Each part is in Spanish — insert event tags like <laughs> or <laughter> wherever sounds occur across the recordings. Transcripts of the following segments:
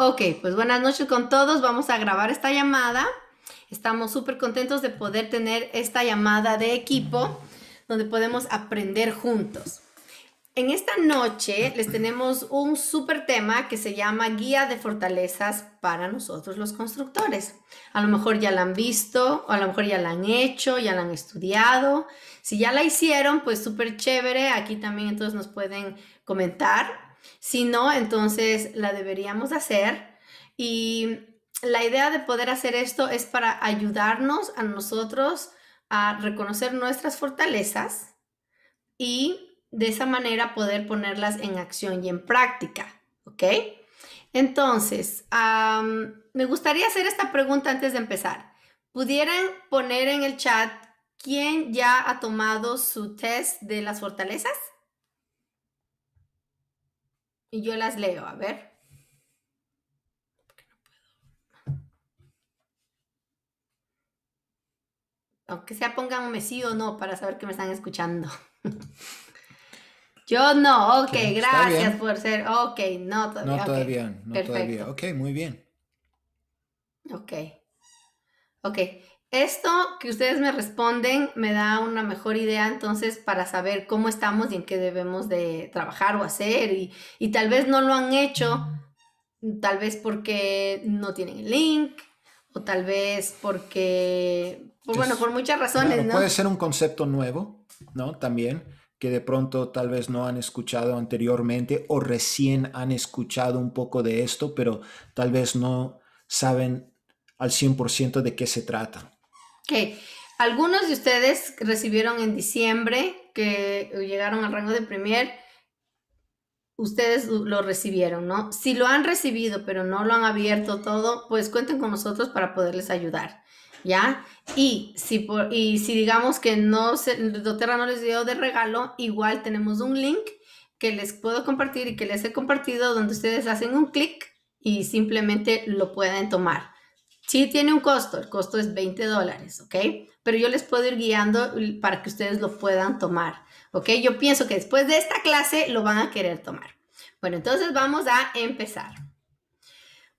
Ok, pues buenas noches con todos. Vamos a grabar esta llamada. Estamos súper contentos de poder tener esta llamada de equipo donde podemos aprender juntos. En esta noche les tenemos un súper tema que se llama Guía de Fortalezas para nosotros los constructores. A lo mejor ya la han visto, o a lo mejor ya la han hecho, ya la han estudiado. Si ya la hicieron, pues súper chévere. Aquí también entonces nos pueden comentar si no, entonces la deberíamos hacer. Y la idea de poder hacer esto es para ayudarnos a nosotros a reconocer nuestras fortalezas y de esa manera poder ponerlas en acción y en práctica, ¿ok? Entonces, me gustaría hacer esta pregunta antes de empezar. ¿Pudieran poner en el chat quién ya ha tomado su test de las fortalezas? Y yo las leo, a ver. Aunque sea pónganme sí o no para saber que me están escuchando. Yo no, ok, gracias por ser. Ok, no todavía. No todavía, no todavía. Ok, muy bien. Ok. Ok, esto que ustedes me responden me da una mejor idea entonces para saber cómo estamos y en qué debemos de trabajar o hacer y, tal vez no lo han hecho, tal vez porque no tienen el link o tal vez porque, pues, bueno, por muchas razones. ¿no? Puede ser un concepto nuevo, ¿no? También que de pronto tal vez no han escuchado anteriormente o recién han escuchado un poco de esto, pero tal vez no saben al 100% de qué se trata. Ok. algunos de ustedes recibieron en diciembre, que llegaron al rango de Premier, ustedes lo recibieron, ¿no? Si lo han recibido, pero no lo han abierto todo, pues cuenten con nosotros para poderles ayudar. ¿ya? Y si, y si digamos que no se, doTERRA no les dio de regalo, igual tenemos un link que les puedo compartir y que les he compartido donde ustedes hacen un clic y simplemente lo pueden tomar. Sí tiene un costo, el costo es 20 dólares, ¿ok? Pero yo les puedo ir guiando para que ustedes lo puedan tomar, ¿ok? Yo pienso que después de esta clase lo van a querer tomar. Bueno, entonces vamos a empezar.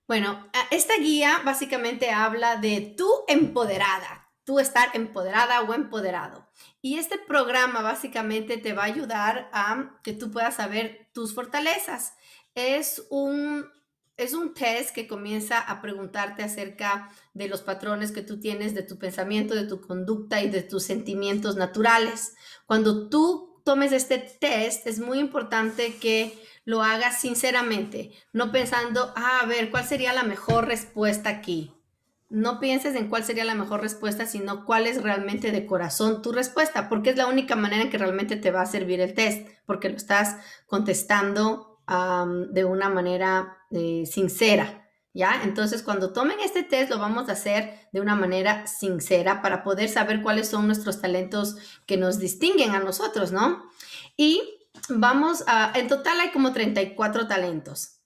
Bueno, esta guía básicamente habla de tú empoderada, tú estar empoderada o empoderado. Y este programa básicamente te va a ayudar a que tú puedas saber tus fortalezas. Es un es un test que comienza a preguntarte acerca de los patrones que tú tienes, de tu pensamiento, de tu conducta y de tus sentimientos naturales. Cuando tú tomes este test, es muy importante que lo hagas sinceramente, no pensando, ah, a ver, ¿cuál sería la mejor respuesta aquí? No pienses en cuál sería la mejor respuesta, sino cuál es realmente de corazón tu respuesta, porque es la única manera en que realmente te va a servir el test, porque lo estás contestando de una manera eh, sincera, ¿ya? Entonces, cuando tomen este test, lo vamos a hacer de una manera sincera para poder saber cuáles son nuestros talentos que nos distinguen a nosotros, ¿no? Y vamos a, en total hay como 34 talentos,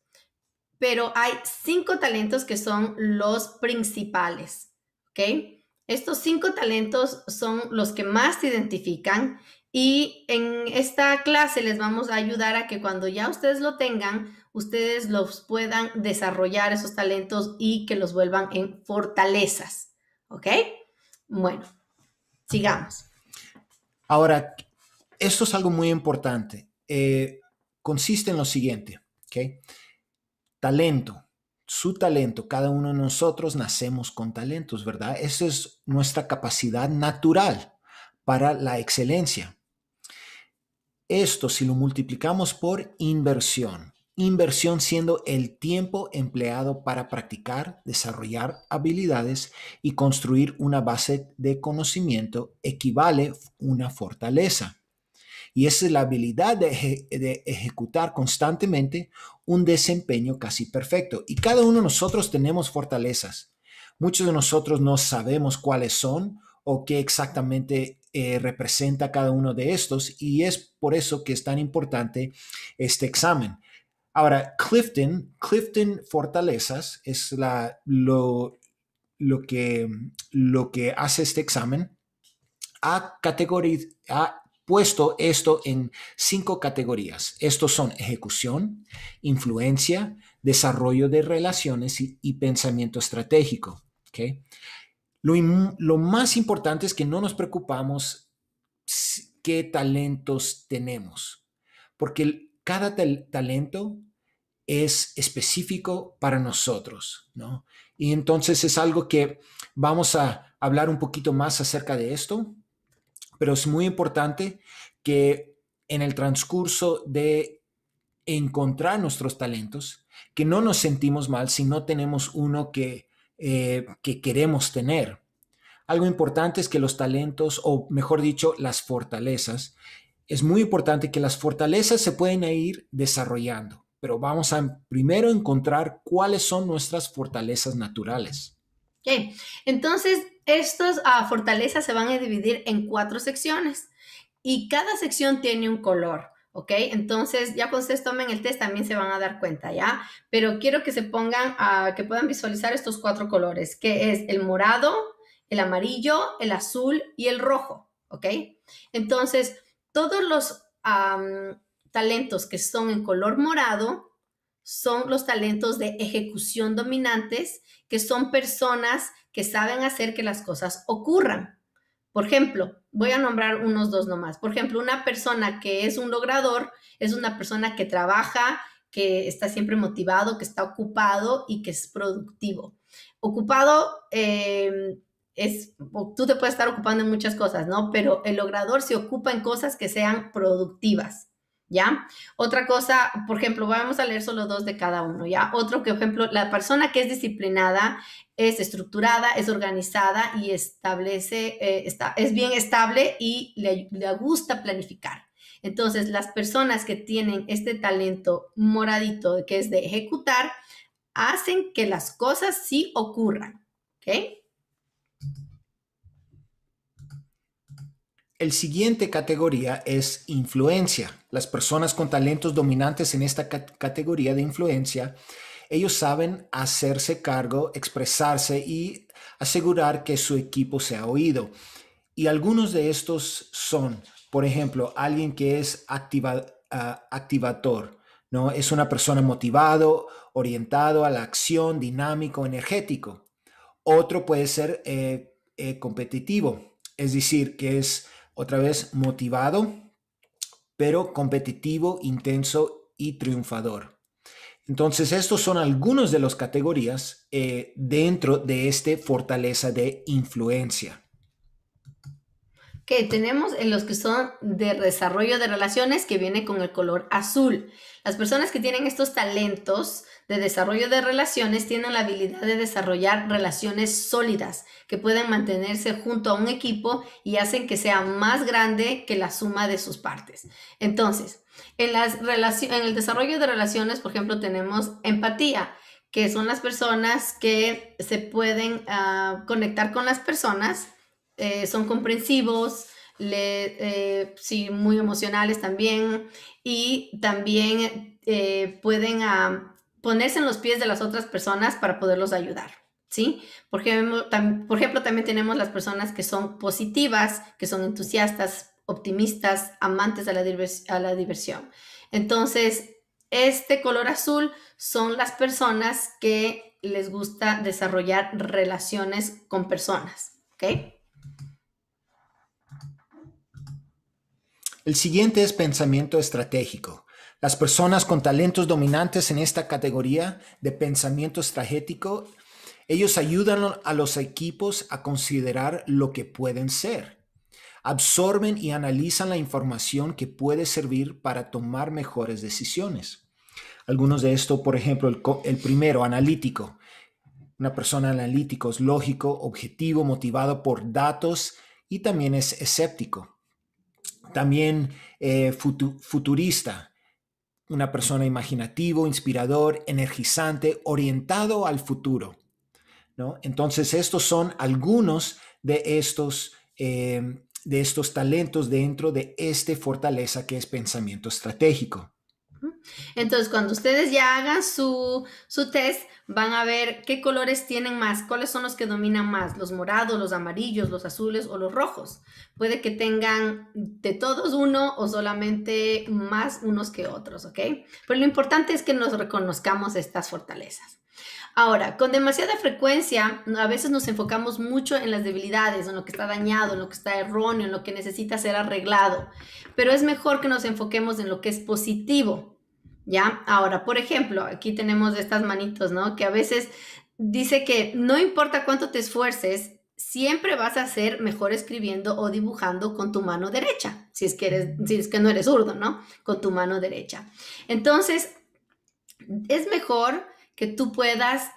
pero hay cinco talentos que son los principales, ¿ok? Estos cinco talentos son los que más se identifican y en esta clase les vamos a ayudar a que cuando ya ustedes lo tengan, ustedes los puedan desarrollar esos talentos y que los vuelvan en fortalezas. ¿Ok? Bueno, sigamos. Ahora, esto es algo muy importante. Eh, consiste en lo siguiente, ¿ok? Talento, su talento, cada uno de nosotros nacemos con talentos, ¿verdad? Esa es nuestra capacidad natural para la excelencia. Esto si lo multiplicamos por inversión, inversión siendo el tiempo empleado para practicar, desarrollar habilidades y construir una base de conocimiento equivale una fortaleza. Y esa es la habilidad de, de, ejecutar constantemente un desempeño casi perfecto. Y cada uno de nosotros tenemos fortalezas. Muchos de nosotros no sabemos cuáles son o qué exactamente eh, representa cada uno de estos y es por eso que es tan importante este examen. Ahora, Clifton, Clifton Fortalezas es la, lo, lo, que, lo que hace este examen. Ha, categoriz ha puesto esto en cinco categorías. Estos son ejecución, influencia, desarrollo de relaciones y, y pensamiento estratégico. Lo, más importante es que no nos preocupamos qué talentos tenemos, porque cada talento es específico para nosotros, ¿no? Y entonces es algo que vamos a hablar un poquito más acerca de esto, pero es muy importante que en el transcurso de encontrar nuestros talentos, que no nos sentimos mal si no tenemos uno que eh, que queremos tener. Algo importante es que los talentos, o mejor dicho, las fortalezas, es muy importante que las fortalezas se pueden ir desarrollando, pero vamos a primero encontrar cuáles son nuestras fortalezas naturales. Entonces, estas a ah, fortalezas se van a dividir en cuatro secciones y cada sección tiene un color. ¿ok? Entonces, ya cuando ustedes tomen el test también se van a dar cuenta, ¿ya? Pero quiero que se pongan, a, que puedan visualizar estos cuatro colores, que es el morado, el amarillo, el azul y el rojo, ¿ok? Entonces, todos los talentos que son en color morado son los talentos de ejecución dominantes, que son personas que saben hacer que las cosas ocurran. Por ejemplo, voy a nombrar unos dos nomás. Por ejemplo, una persona que es un logrador es una persona que trabaja, que está siempre motivado, que está ocupado y que es productivo. Ocupado eh, es, tú te puedes estar ocupando en muchas cosas, ¿no? Pero el logrador se ocupa en cosas que sean productivas. ¿ya? Otra cosa, por ejemplo, vamos a leer solo dos de cada uno, ¿ya? Otro que, por ejemplo, la persona que es disciplinada es estructurada, es organizada y establece, eh, es bien estable y le, le gusta planificar. Entonces, las personas que tienen este talento moradito que es de ejecutar, hacen que las cosas sí ocurran, ¿ok? El siguiente categoría es influencia. Las personas con talentos dominantes en esta categoría de influencia, ellos saben hacerse cargo, expresarse y asegurar que su equipo sea oído. Y algunos de estos son, por ejemplo, alguien que es activador, ah, ¿no? Es una persona motivado, orientado a la acción, dinámico, energético. Otro puede ser eh, eh, competitivo, es decir, que es otra vez motivado, pero competitivo, intenso y triunfador. Entonces, estos son algunos de las categorías eh, dentro de este fortaleza de influencia que tenemos en los que son de desarrollo de relaciones que viene con el color azul. Las personas que tienen estos talentos de desarrollo de relaciones tienen la habilidad de desarrollar relaciones sólidas que pueden mantenerse junto a un equipo y hacen que sea más grande que la suma de sus partes. Entonces, en, las en el desarrollo de relaciones, por ejemplo, tenemos empatía que son las personas que se pueden ah, conectar con las personas eh, son comprensivos, eh, sí, muy emocionales también y también eh, pueden ah, ponerse en los pies de las otras personas para poderlos ayudar. ¿Sí? Por ejemplo, por ejemplo, también tenemos las personas que son positivas, que son entusiastas, optimistas, amantes a la, a la diversión. Entonces, este color azul son las personas que les gusta desarrollar relaciones con personas. ¿Ok? El siguiente es pensamiento estratégico. Las personas con talentos dominantes en esta categoría de pensamiento estratégico, ellos ayudan a los equipos a considerar lo que pueden ser. Absorben y analizan la información que puede servir para tomar mejores decisiones. Algunos de estos, por ejemplo, el, el primero, analítico. Una persona analítico es lógico, objetivo, motivado por datos y también es escéptico también eh, futurista, una persona imaginativo, inspirador, energizante, orientado al futuro. ¿no? Entonces, estos son algunos de estos, eh, de estos talentos dentro de esta fortaleza que es pensamiento estratégico. Entonces, cuando ustedes ya hagan su, test, van a ver qué colores tienen más, cuáles son los que dominan más, los morados, los amarillos, los azules o los rojos. Puede que tengan de todos uno o solamente más unos que otros, ¿ok? Pero lo importante es que nos reconozcamos estas fortalezas. Ahora, con demasiada frecuencia, a veces nos enfocamos mucho en las debilidades, en lo que está dañado, en lo que está erróneo, en lo que necesita ser arreglado, pero es mejor que nos enfoquemos en lo que es positivo, ¿ya? Ahora, por ejemplo, aquí tenemos estas manitos, ¿no? Que a veces dice que no importa cuánto te esfuerces, siempre vas a ser mejor escribiendo o dibujando con tu mano derecha, si es que, es que no eres zurdo, ¿no? Con tu mano derecha. Entonces, es mejor que tú puedas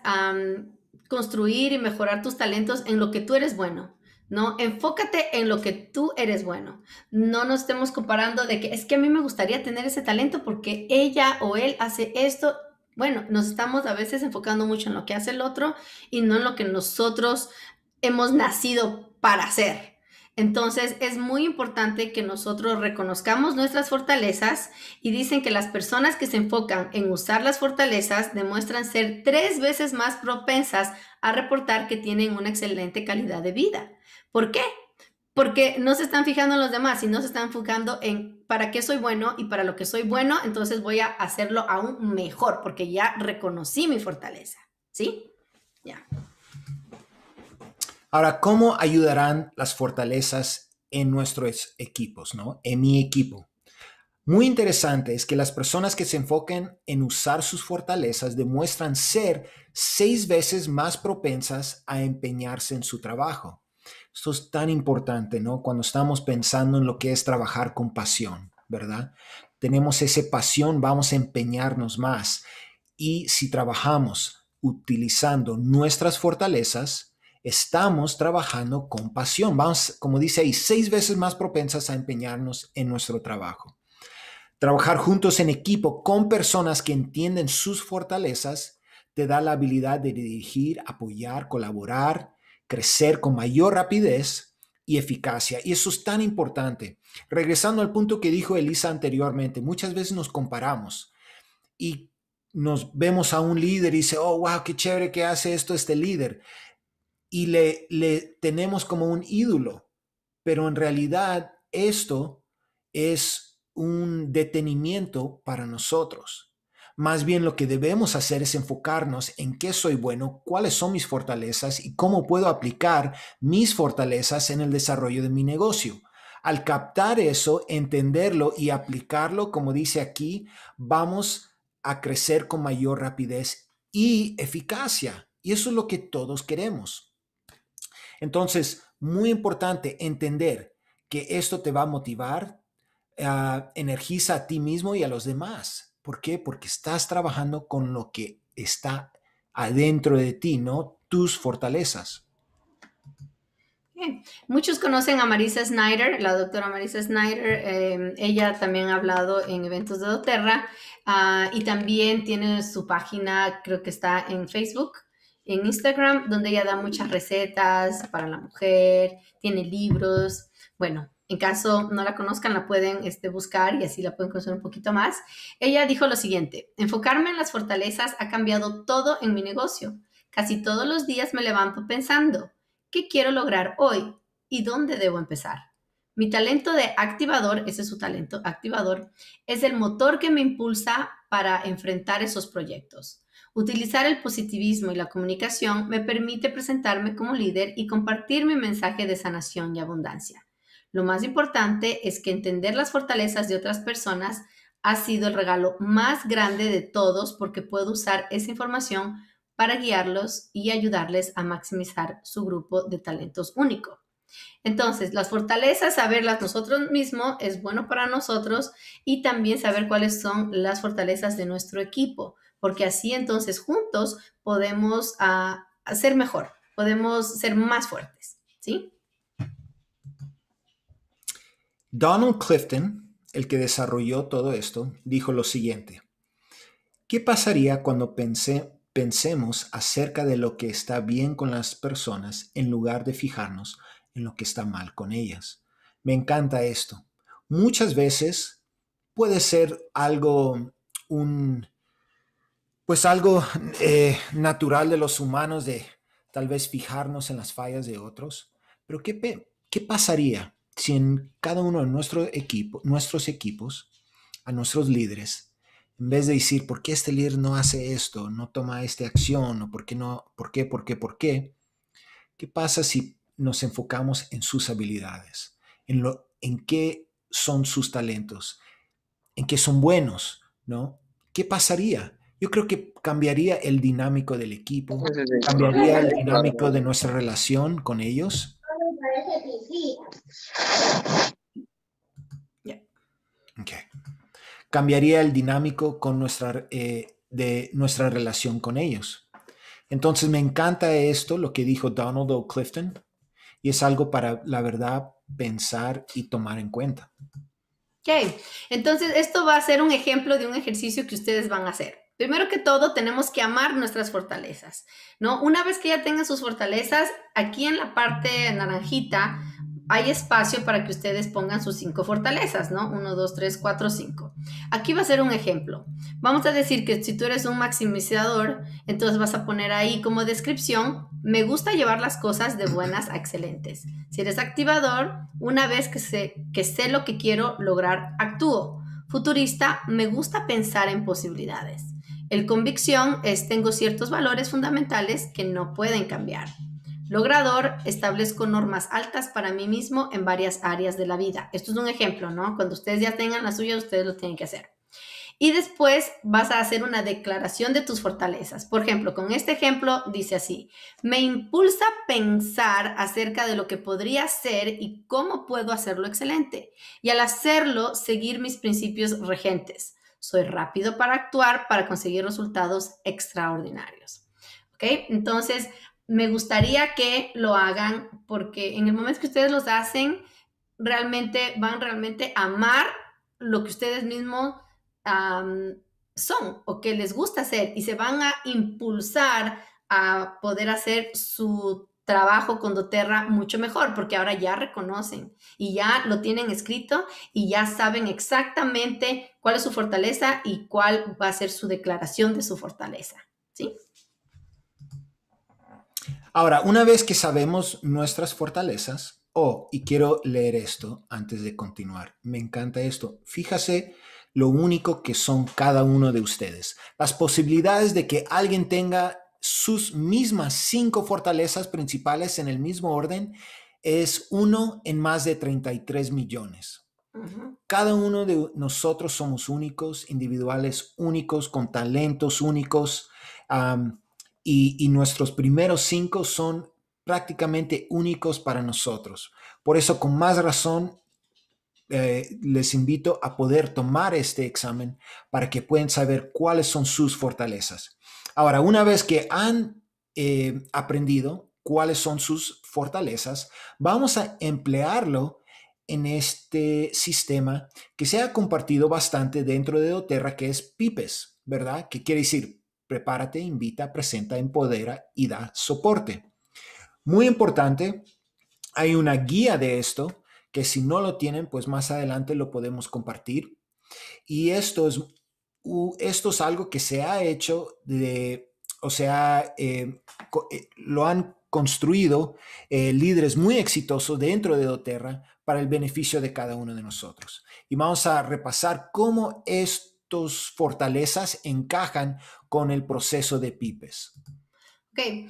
construir y mejorar tus talentos en lo que tú eres bueno, ¿no? Enfócate en lo que tú eres bueno. No nos estemos comparando de que es que a mí me gustaría tener ese talento porque ella o él hace esto. Bueno, nos estamos a veces enfocando mucho en lo que hace el otro y no en lo que nosotros hemos nacido para hacer. Entonces es muy importante que nosotros reconozcamos nuestras fortalezas y dicen que las personas que se enfocan en usar las fortalezas demuestran ser tres veces más propensas a reportar que tienen una excelente calidad de vida. ¿Por qué? Porque no se están fijando en los demás, y no se están enfocando en para qué soy bueno y para lo que soy bueno, entonces voy a hacerlo aún mejor, porque ya reconocí mi fortaleza. ¿Sí? Ya. Ahora, ¿cómo ayudarán las fortalezas en nuestros equipos, ¿no? En mi equipo. Muy interesante es que las personas que se enfoquen en usar sus fortalezas demuestran ser seis veces más propensas a empeñarse en su trabajo. Esto es tan importante, ¿no? Cuando estamos pensando en lo que es trabajar con pasión, ¿verdad? Tenemos esa pasión, vamos a empeñarnos más. Y si trabajamos utilizando nuestras fortalezas, estamos trabajando con pasión. Vamos, como dice ahí, seis veces más propensas a empeñarnos en nuestro trabajo. Trabajar juntos en equipo con personas que entienden sus fortalezas te da la habilidad de dirigir, apoyar, colaborar crecer con mayor rapidez y eficacia. Y eso es tan importante. Regresando al punto que dijo Elisa anteriormente, muchas veces nos comparamos y nos vemos a un líder y dice, oh, wow, qué chévere que hace esto este líder. Y le, le tenemos como un ídolo, pero en realidad esto es un detenimiento para nosotros más bien lo que debemos hacer es enfocarnos en qué soy bueno, cuáles son mis fortalezas y cómo puedo aplicar mis fortalezas en el desarrollo de mi negocio. Al captar eso, entenderlo y aplicarlo, como dice aquí, vamos a crecer con mayor rapidez y eficacia. Y eso es lo que todos queremos. Entonces, muy importante entender que esto te va a motivar, ah, energiza a ti mismo y a los demás. ¿Por qué? Porque estás trabajando con lo que está adentro de ti, ¿no? Tus fortalezas. Bien. Muchos conocen a Marisa Snyder, la doctora Marisa Snyder. Em, ella también ha hablado en eventos de Doterra ah, y también tiene su página, creo que está en Facebook, en Instagram, donde ella da muchas recetas para la mujer, tiene libros. Bueno, en caso no la conozcan, la pueden este, buscar y así la pueden conocer un poquito más. Ella dijo lo siguiente, enfocarme en las fortalezas ha cambiado todo en mi negocio. Casi todos los días me levanto pensando, ¿qué quiero lograr hoy y dónde debo empezar? Mi talento de activador, ese es su talento activador, es el motor que me impulsa para enfrentar esos proyectos. Utilizar el positivismo y la comunicación me permite presentarme como líder y compartir mi mensaje de sanación y abundancia. Lo más importante es que entender las fortalezas de otras personas ha sido el regalo más grande de todos porque puedo usar esa información para guiarlos y ayudarles a maximizar su grupo de talentos único. Entonces, las fortalezas, saberlas nosotros mismos es bueno para nosotros y también saber cuáles son las fortalezas de nuestro equipo, porque así entonces juntos podemos ah, ser hacer mejor, podemos ser más fuertes, ¿sí? Donald Clifton, el que desarrolló todo esto, dijo lo siguiente. ¿Qué pasaría cuando pensemos acerca de lo que está bien con las personas en lugar de fijarnos en lo que está mal con ellas? Me encanta esto. Muchas veces puede ser algo, un, pues algo eh, natural de los humanos de tal vez fijarnos en las fallas de otros, pero ¿qué, qué pasaría si en cada uno de nuestro equipo, nuestros equipos, a nuestros líderes, en vez de decir, ¿por qué este líder no hace esto, no toma esta acción, o por qué no, por qué, por qué, por qué? ¿Qué pasa si nos enfocamos en sus habilidades, en, lo, en qué son sus talentos, en qué son buenos, ¿no? ¿Qué pasaría? Yo creo que cambiaría el dinámico del equipo, cambiaría el dinámico de nuestra relación con ellos Cambiaría el dinámico con nuestra, eh, de nuestra relación con ellos. Entonces me encanta esto, lo que dijo Donald O. Clifton, y es algo para, la verdad, pensar y tomar en cuenta. Ok, entonces esto va a ser un ejemplo de un ejercicio que ustedes van a hacer. Primero que todo, tenemos que amar nuestras fortalezas, ¿no? Una vez que ya tengan sus fortalezas, aquí en la parte naranjita hay espacio para que ustedes pongan sus cinco fortalezas, ¿no? Uno, dos, tres, cuatro, cinco. Aquí va a ser un ejemplo. Vamos a decir que si tú eres un maximizador, entonces vas a poner ahí como descripción, me gusta llevar las cosas de buenas a excelentes. Si eres activador, una vez que sé, que sé lo que quiero lograr, actúo. Futurista, me gusta pensar en posibilidades. El convicción es tengo ciertos valores fundamentales que no pueden cambiar. Logrador, establezco normas altas para mí mismo en varias áreas de la vida. Esto es un ejemplo, ¿no? Cuando ustedes ya tengan la suya, ustedes lo tienen que hacer. Y después vas a hacer una declaración de tus fortalezas. Por ejemplo, con este ejemplo dice así, me impulsa pensar acerca de lo que podría ser y cómo puedo hacerlo excelente. Y al hacerlo, seguir mis principios regentes. Soy rápido para actuar, para conseguir resultados extraordinarios. ¿Ok? Entonces, me gustaría que lo hagan porque en el momento que ustedes los hacen, realmente van realmente a amar lo que ustedes mismos son o que les gusta hacer y se van a impulsar a poder hacer su trabajo con doTERRA mucho mejor, porque ahora ya reconocen y ya lo tienen escrito y ya saben exactamente cuál es su fortaleza y cuál va a ser su declaración de su fortaleza. ¿Sí? Ahora, una vez que sabemos nuestras fortalezas, o oh, y quiero leer esto antes de continuar, me encanta esto, fíjase lo único que son cada uno de ustedes. Las posibilidades de que alguien tenga sus mismas cinco fortalezas principales en el mismo orden es uno en más de 33 millones. Cada uno de nosotros somos únicos, individuales únicos, con talentos únicos, y, nuestros primeros cinco son prácticamente únicos para nosotros. Por eso, con más razón, eh, les invito a poder tomar este examen para que puedan saber cuáles son sus fortalezas. Ahora, una vez que han eh, aprendido cuáles son sus fortalezas, vamos a emplearlo en este sistema que se ha compartido bastante dentro de Doterra, que es PIPES, ¿verdad? Que quiere decir, prepárate, invita, presenta, empodera y da soporte. Muy importante, hay una guía de esto que si no lo tienen, pues más adelante lo podemos compartir. Y esto es esto es algo que se ha hecho o sea, eh, eh, lo han construido eh, líderes muy exitosos dentro de doTERRA para el beneficio de cada uno de nosotros. Y vamos a repasar cómo estos fortalezas encajan con el proceso de PIPES. Ok,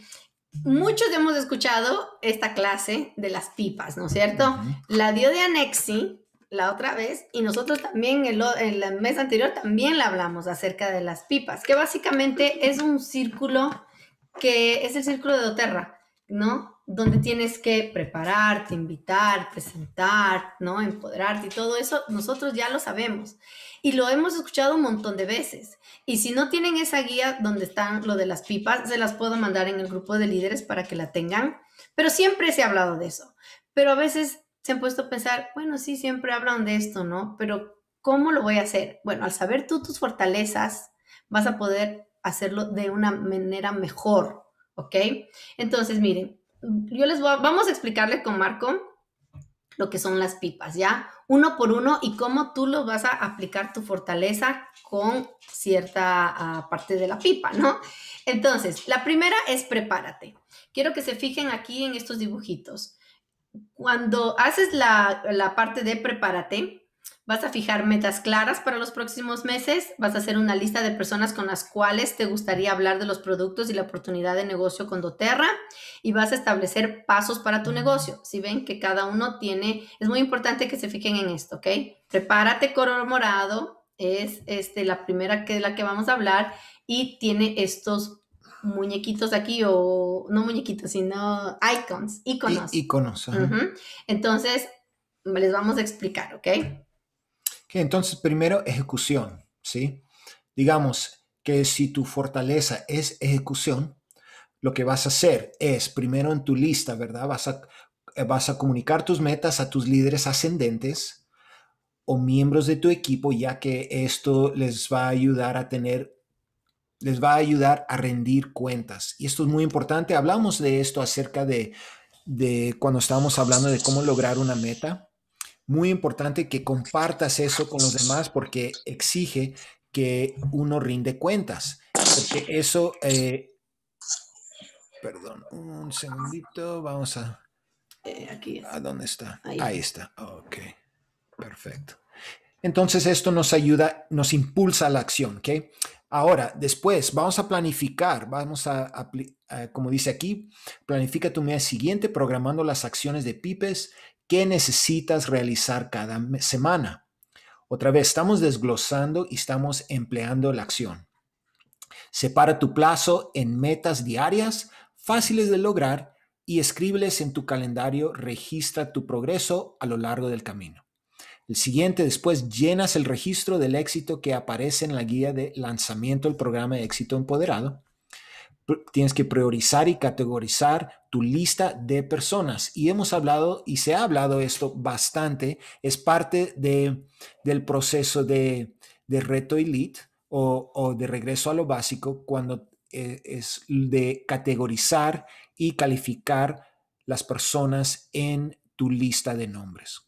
muchos hemos escuchado esta clase de las pipas, ¿no es cierto? La dio de Anexi, la otra vez y nosotros también en, el mes anterior también la hablamos acerca de las pipas, que básicamente es un círculo que es el círculo de Doterra, ¿no? Donde tienes que prepararte, invitar, presentar, ¿no? Empoderarte y todo eso, nosotros ya lo sabemos y lo hemos escuchado un montón de veces. Y si no tienen esa guía donde están lo de las pipas, se las puedo mandar en el grupo de líderes para que la tengan, pero siempre se ha hablado de eso. Pero a veces se han puesto a pensar, bueno, sí, siempre hablan de esto, ¿no? Pero ¿cómo lo voy a hacer? Bueno, al saber tú tus fortalezas, vas a poder hacerlo de una manera mejor, ¿ok? Entonces, miren, yo les voy a, vamos a explicarle con Marco lo que son las pipas, ¿ya? Uno por uno y cómo tú lo vas a aplicar tu fortaleza con cierta ah, parte de la pipa, ¿no? Entonces, la primera es prepárate. Quiero que se fijen aquí en estos dibujitos cuando haces la, parte de prepárate, vas a fijar metas claras para los próximos meses, vas a hacer una lista de personas con las cuales te gustaría hablar de los productos y la oportunidad de negocio con doTERRA y vas a establecer pasos para tu negocio. Si ven que cada uno tiene, es muy importante que se fijen en esto, ¿ok? Prepárate color morado, es este, la primera que la que vamos a hablar y tiene estos muñequitos aquí o no muñequitos, sino icons, iconos. Entonces, les vamos a explicar, ¿ok? entonces, primero, ejecución, ¿sí? Digamos que si tu fortaleza es ejecución, lo que vas a hacer es, primero en tu lista, ¿verdad? Vas a, eh, vas a comunicar tus metas a tus líderes ascendentes o miembros de tu equipo, ya que esto les va a ayudar a tener les va a ayudar a rendir cuentas. Y esto es muy importante. Hablamos de esto acerca de, cuando estábamos hablando de cómo lograr una meta. Muy importante que compartas eso con los demás porque exige que uno rinde cuentas. Porque eso, eh, perdón, un segundito, vamos a... Eh, aquí. ¿A dónde está? Ahí. está. Ok, perfecto. Entonces esto nos ayuda, nos impulsa a la acción, ¿ok? Ahora, después vamos a planificar, vamos a, como dice aquí, planifica tu mes siguiente programando las acciones de pipes que necesitas realizar cada semana. Otra vez, estamos desglosando y estamos empleando la acción. Separa tu plazo en metas diarias fáciles de lograr y escríbeles en tu calendario, registra tu progreso a lo largo del camino. El siguiente, después llenas el registro del éxito que aparece en la guía de lanzamiento del programa de éxito empoderado. Tienes que priorizar y categorizar tu lista de personas. Y hemos hablado y se ha hablado esto bastante. Es parte de, del proceso de, reto elite o, o, de regreso a lo básico cuando eh, es de categorizar y calificar las personas en tu lista de nombres.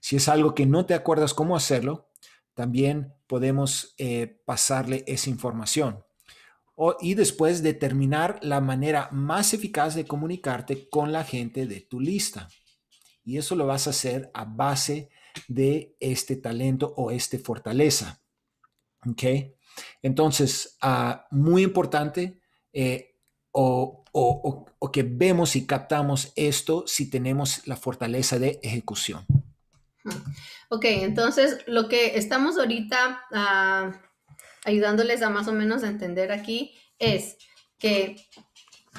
Si es algo que no te acuerdas cómo hacerlo, también podemos eh, pasarle esa información. y después determinar la manera más eficaz de comunicarte con la gente de tu lista. Y eso lo vas a hacer a base de este talento o este fortaleza. Entonces, ah, muy importante, eh, o, que vemos y captamos esto si tenemos la fortaleza de ejecución. Ok, entonces lo que estamos ahorita ah, ayudándoles a más o menos entender aquí es que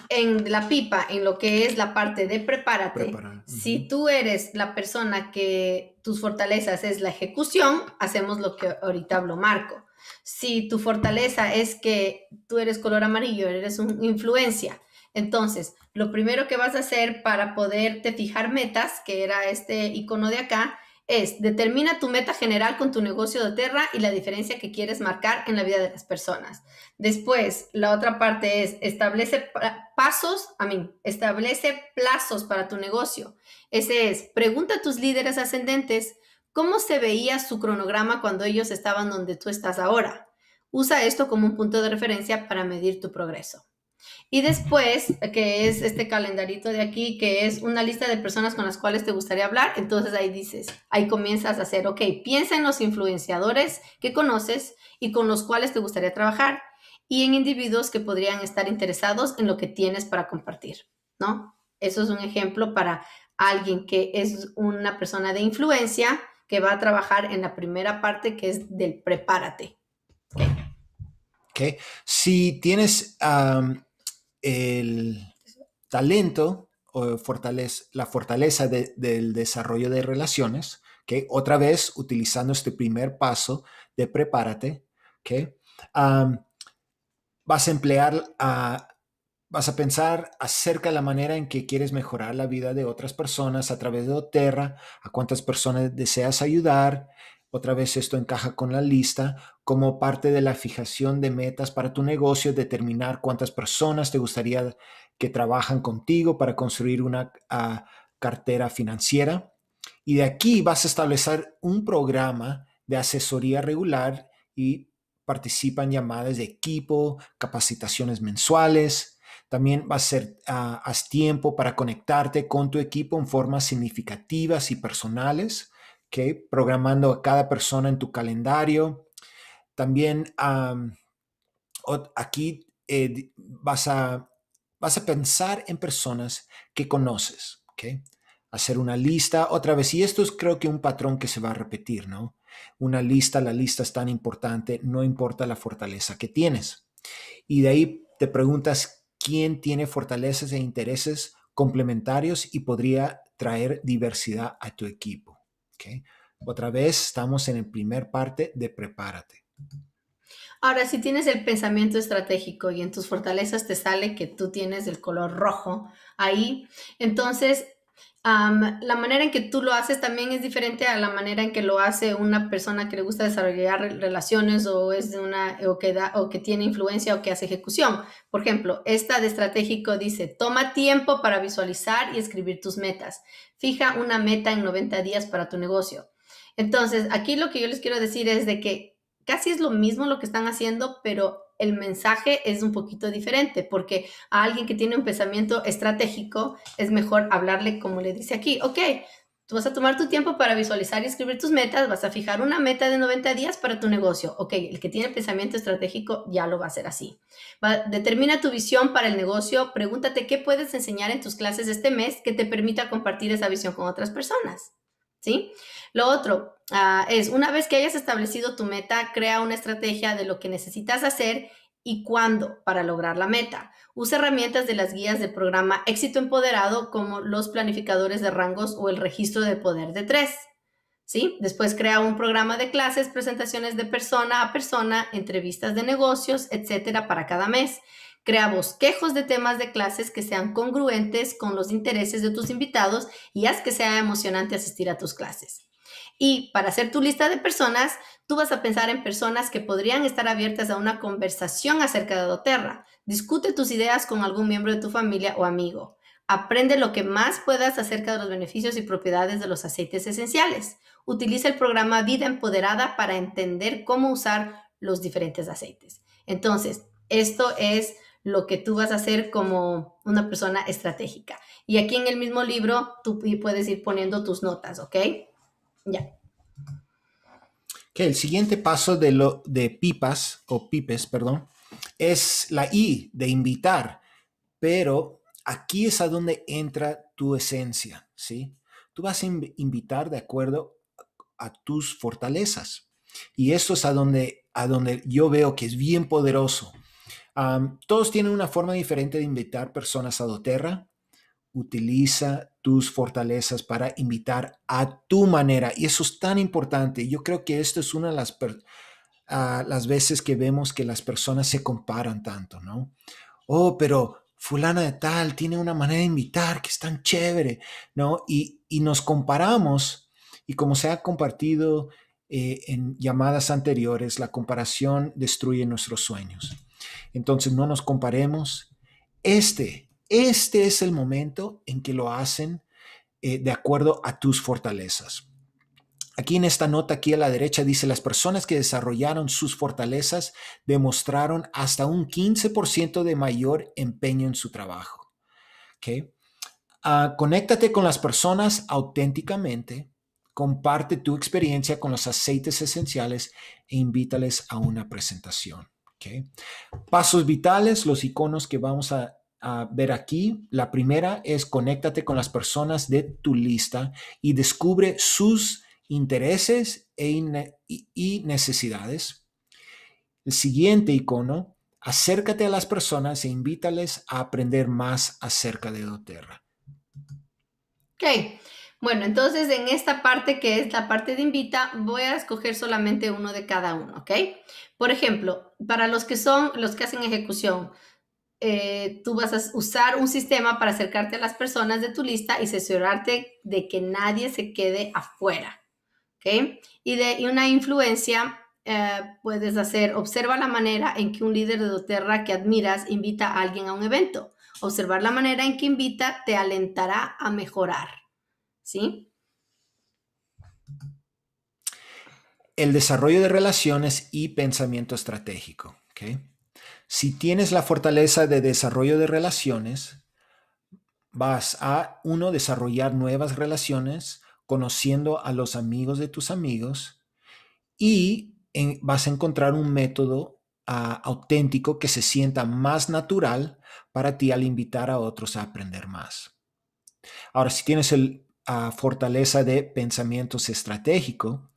en la pipa, en lo que es la parte de prepárate, si tú eres la persona que tus fortalezas es la ejecución, hacemos lo que ahorita hablo Marco. Si tu fortaleza es que tú eres color amarillo, eres una influencia, entonces lo primero que vas a hacer para poderte fijar metas, que era este icono de acá, es determina tu meta general con tu negocio de tierra y la diferencia que quieres marcar en la vida de las personas. Después, la otra parte es establece pasos, a mí, establece plazos para tu negocio. Ese es, pregunta a tus líderes ascendentes ¿Cómo se veía su cronograma cuando ellos estaban donde tú estás ahora? Usa esto como un punto de referencia para medir tu progreso. Y después, que es este calendarito de aquí, que es una lista de personas con las cuales te gustaría hablar, entonces ahí dices, ahí comienzas a hacer, ok, piensa en los influenciadores que conoces y con los cuales te gustaría trabajar y en individuos que podrían estar interesados en lo que tienes para compartir, ¿no? Eso es un ejemplo para alguien que es una persona de influencia que va a trabajar en la primera parte que es del prepárate. Okay. Si tienes el talento o fortaleza, la fortaleza del desarrollo de relaciones, que otra vez utilizando este primer paso de prepárate, vas a emplear a Vas a pensar acerca de la manera en que quieres mejorar la vida de otras personas a través de Oterra, a cuántas personas deseas ayudar. Otra vez esto encaja con la lista como parte de la fijación de metas para tu negocio, determinar cuántas personas te gustaría que trabajan contigo para construir una ah, cartera financiera. Y de aquí vas a establecer un programa de asesoría regular y participan llamadas de equipo, capacitaciones mensuales, también va a ser ah, haz tiempo para conectarte con tu equipo en formas significativas y personales, ¿okay? programando a cada persona en tu calendario. También aquí eh, vas, a, vas a pensar en personas que conoces, ¿okay? hacer una lista otra vez. Y esto es creo que un patrón que se va a repetir, ¿no? Una lista, la lista es tan importante, no importa la fortaleza que tienes. Y de ahí te preguntas quién tiene fortalezas e intereses complementarios y podría traer diversidad a tu equipo. Otra vez estamos en el primer parte de prepárate. Ahora, si tienes el pensamiento estratégico y en tus fortalezas te sale que tú tienes el color rojo ahí, entonces la manera en que tú lo haces también es diferente a la manera en que lo hace una persona que le gusta desarrollar relaciones o es de una o que da o que tiene influencia o que hace ejecución. Por ejemplo, esta de estratégico dice, "Toma tiempo para visualizar y escribir tus metas. Fija una meta en 90 días para tu negocio." Entonces, aquí lo que yo les quiero decir es de que casi es lo mismo lo que están haciendo, pero el mensaje es un poquito diferente, porque a alguien que tiene un pensamiento estratégico es mejor hablarle como le dice aquí, ok, tú vas a tomar tu tiempo para visualizar y escribir tus metas, vas a fijar una meta de 90 días para tu negocio, ok, el que tiene pensamiento estratégico ya lo va a hacer así. determina tu visión para el negocio, pregúntate qué puedes enseñar en tus clases este mes que te permita compartir esa visión con otras personas. ¿sí? Lo otro ah, es, una vez que hayas establecido tu meta, crea una estrategia de lo que necesitas hacer y cuándo para lograr la meta. Usa herramientas de las guías del programa Éxito Empoderado como los planificadores de rangos o el registro de poder de tres. ¿Sí? Después crea un programa de clases, presentaciones de persona a persona, entrevistas de negocios, etcétera, para cada mes. Crea bosquejos de temas de clases que sean congruentes con los intereses de tus invitados y haz que sea emocionante asistir a tus clases. Y para hacer tu lista de personas, tú vas a pensar en personas que podrían estar abiertas a una conversación acerca de doTERRA. Discute tus ideas con algún miembro de tu familia o amigo. Aprende lo que más puedas acerca de los beneficios y propiedades de los aceites esenciales. Utiliza el programa Vida Empoderada para entender cómo usar los diferentes aceites. Entonces, esto es lo que tú vas a hacer como una persona estratégica. Y aquí en el mismo libro tú puedes ir poniendo tus notas, ¿ok? Ya. Que el siguiente paso de, lo, de pipas o pipes, perdón, es la I de invitar, pero aquí es a donde entra tu esencia, ¿sí? Tú vas a invitar de acuerdo a tus fortalezas. Y esto es a donde, a donde yo veo que es bien poderoso todos tienen una forma diferente de invitar personas a doTERRA. Utiliza tus fortalezas para invitar a tu manera. Y eso es tan importante. Yo creo que esto es una de las, ah, veces que vemos que las personas se comparan tanto, ¿no? Oh, pero fulana de tal tiene una manera de invitar que es tan chévere, ¿no? Y, nos comparamos y como se ha compartido eh, en llamadas anteriores, la comparación destruye nuestros sueños. Entonces no nos comparemos. Este, este es el momento en que lo hacen eh, de acuerdo a tus fortalezas. Aquí en esta nota, aquí a la derecha, dice, las personas que desarrollaron sus fortalezas demostraron hasta un 15% de mayor empeño en su trabajo. ¿Okay? Ah, conéctate con las personas auténticamente, comparte tu experiencia con los aceites esenciales e invítales a una presentación. Pasos vitales, los iconos que vamos a, ver aquí. La primera es conéctate con las personas de tu lista y descubre sus intereses e y necesidades. El siguiente icono, acércate a las personas e invítales a aprender más acerca de doTERRA. Bueno, entonces en esta parte que es la parte de invita, voy a escoger solamente uno de cada uno, ¿ok? Por ejemplo, para los que son, los que hacen ejecución, eh, tú vas a usar un sistema para acercarte a las personas de tu lista y asegurarte de que nadie se quede afuera, ¿ok? Y de una influencia eh, puedes hacer, observa la manera en que un líder de doTERRA que admiras invita a alguien a un evento. Observar la manera en que invita te alentará a mejorar. ¿sí? El desarrollo de relaciones y pensamiento estratégico. ¿okay? Si tienes la fortaleza de desarrollo de relaciones, vas a, uno, desarrollar nuevas relaciones, conociendo a los amigos de tus amigos, y vas a encontrar un método ah, auténtico que se sienta más natural para ti al invitar a otros a aprender más. Ahora, si tienes el fortaleza de pensamientos estratégico,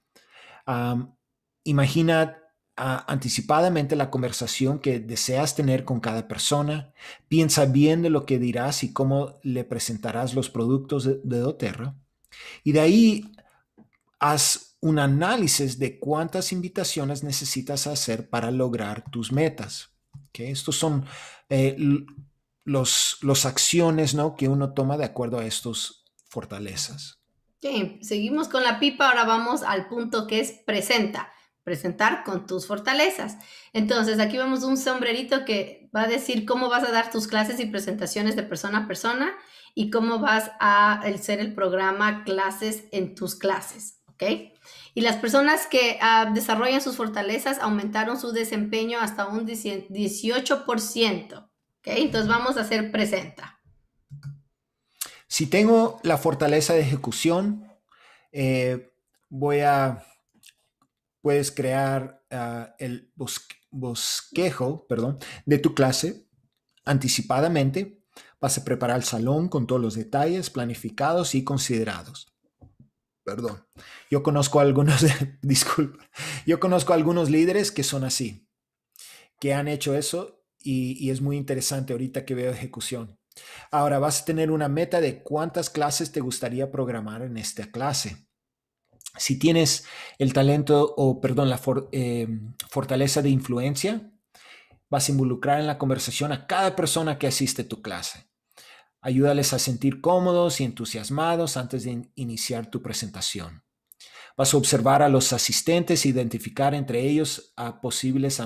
imagina anticipadamente la conversación que deseas tener con cada persona, piensa bien de lo que dirás y cómo le presentarás los productos de, doTERRA, y de ahí haz un análisis de cuántas invitaciones necesitas hacer para lograr tus metas. que Estos son eh, los, acciones ¿no? que uno toma de acuerdo a estos fortalezas. Okay. seguimos con la pipa, ahora vamos al punto que es presenta, presentar con tus fortalezas. Entonces, aquí vemos un sombrerito que va a decir cómo vas a dar tus clases y presentaciones de persona a persona y cómo vas a ser el programa clases en tus clases, ¿ok? Y las personas que ah, desarrollan sus fortalezas aumentaron su desempeño hasta un 18%, ¿ok? Entonces, vamos a hacer presenta. Si tengo la fortaleza de ejecución, eh, voy a, puedes crear ah, el bosquejo perdón, de tu clase anticipadamente. Vas a preparar el salón con todos los detalles planificados y considerados perdón. Yo conozco algunos, <laughs> disculpa, yo conozco algunos líderes que son así, que han hecho eso y, es muy interesante ahorita que veo ejecución. Ahora vas a tener una meta de cuántas clases te gustaría programar en esta clase. Si tienes el talento o, perdón, la eh, fortaleza de influencia, vas a involucrar en la conversación a cada persona que asiste a tu clase. Ayúdales a sentir cómodos y entusiasmados antes de iniciar tu presentación. Vas a observar a los asistentes e identificar entre ellos a posibles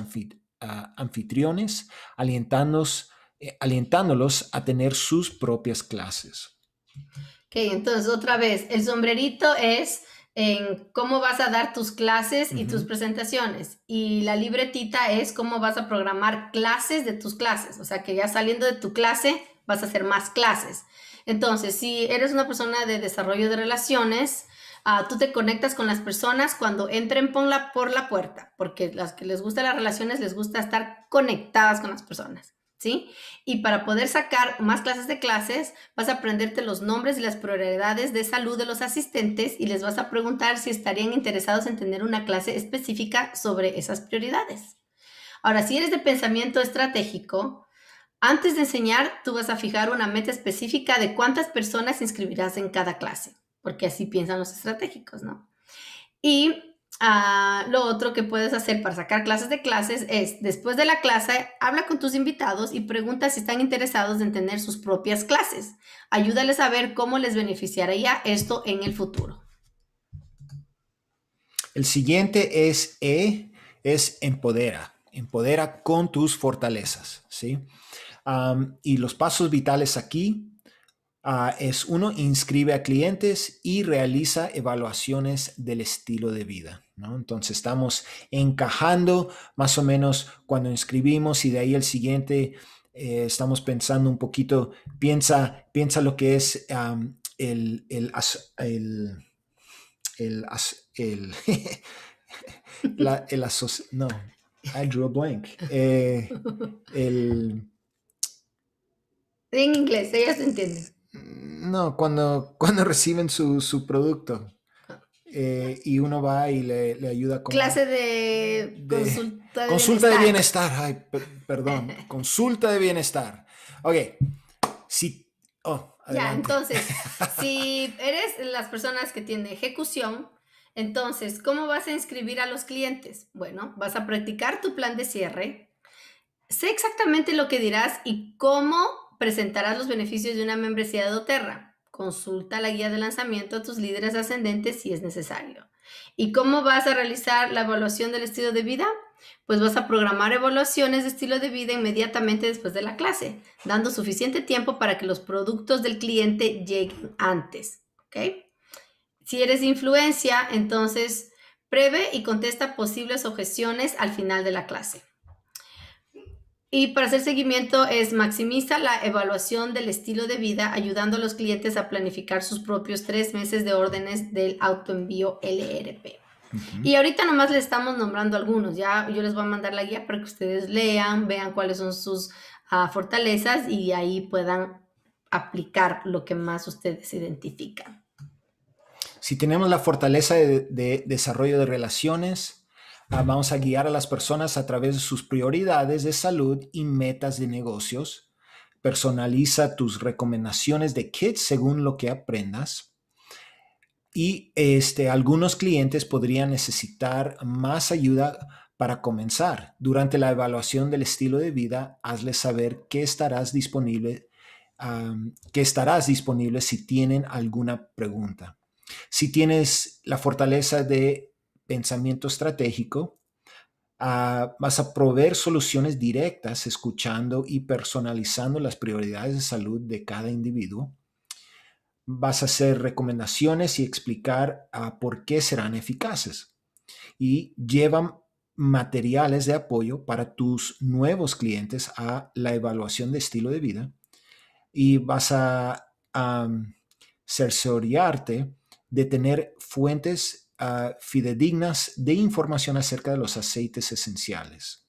anfitriones, alientándolos eh, alentándolos a tener sus propias clases. Ok, entonces otra vez, el sombrerito es en cómo vas a dar tus clases y tus presentaciones. Y la libretita es cómo vas a programar clases de tus clases. O sea que ya saliendo de tu clase vas a hacer más clases. Entonces, si eres una persona de desarrollo de relaciones, ah, tú te conectas con las personas cuando entren por por la puerta, porque las que les gustan las relaciones les gusta estar conectadas con las personas. Y para poder sacar más clases de clases, vas a aprenderte los nombres y las prioridades de salud de los asistentes y les vas a preguntar si estarían interesados en tener una clase específica sobre esas prioridades. Ahora, si eres de pensamiento estratégico, antes de enseñar, tú vas a fijar una meta específica de cuántas personas inscribirás en cada clase, porque así piensan los estratégicos, ¿no? Y Ah, lo otro que puedes hacer para sacar clases de clases es, después de la clase, habla con tus invitados y pregunta si están interesados en tener sus propias clases. Ayúdales a ver cómo les beneficiaría esto en el futuro. El siguiente es E, es empodera, empodera con tus fortalezas, ¿sí? y los pasos vitales aquí Ah, es uno, inscribe a clientes y realiza evaluaciones del estilo de vida. Entonces estamos encajando más o menos cuando inscribimos y de ahí el siguiente eh, estamos pensando un poquito, piensa, piensa lo que es el, el, el, el, el <laughs> el no, I drew a blank. Eh, el... En inglés, ella se entiende. Mm, no, cuando, cuando <laughs> reciben su, producto. Ah. Eh, y uno va y le, ayuda con... Clase de, consulta de consulta bienestar. de bienestar, ay, perdón, <laughs> consulta de bienestar. Ok, si... Oh, ya, entonces, <laughs> si eres las personas que tienen ejecución, entonces, ¿cómo vas a inscribir a los clientes? Bueno, vas a practicar tu plan de cierre. Sé exactamente lo que dirás y cómo presentarás los beneficios de una membresía de doTERRA. Consulta la guía de lanzamiento a tus líderes ascendentes si es necesario. ¿Y cómo vas a realizar la evaluación del estilo de vida? Pues vas a programar evaluaciones de estilo de vida inmediatamente después de la clase, dando suficiente tiempo para que los productos del cliente lleguen antes. ¿okay? Si eres influencia, entonces prevé y contesta posibles objeciones al final de la clase. Y para hacer seguimiento es maximiza la evaluación del estilo de vida, ayudando a los clientes a planificar sus propios tres meses de órdenes del autoenvío LRP. Y ahorita nomás le estamos nombrando algunos, ya yo les voy a mandar la guía para que ustedes lean, vean cuáles son sus ah, fortalezas y ahí puedan aplicar lo que más ustedes identifican. Si tenemos la fortaleza de desarrollo de relaciones, Ah, vamos a guiar a las personas a través de sus prioridades de salud y metas de negocios. Personaliza tus recomendaciones de kits según lo que aprendas. Y este, algunos clientes podrían necesitar más ayuda para comenzar. Durante la evaluación del estilo de vida, hazles saber qué estarás disponible, que estarás disponible si tienen alguna pregunta. Si tienes la fortaleza de pensamiento estratégico, ah, vas a proveer soluciones directas escuchando y personalizando las prioridades de salud de cada individuo. Vas a hacer recomendaciones y explicar ah, por qué serán eficaces. Y llevan materiales de apoyo para tus nuevos clientes a la evaluación de estilo de vida. Y vas a, a cerciorarte de tener fuentes fidedignas de información acerca de los aceites esenciales.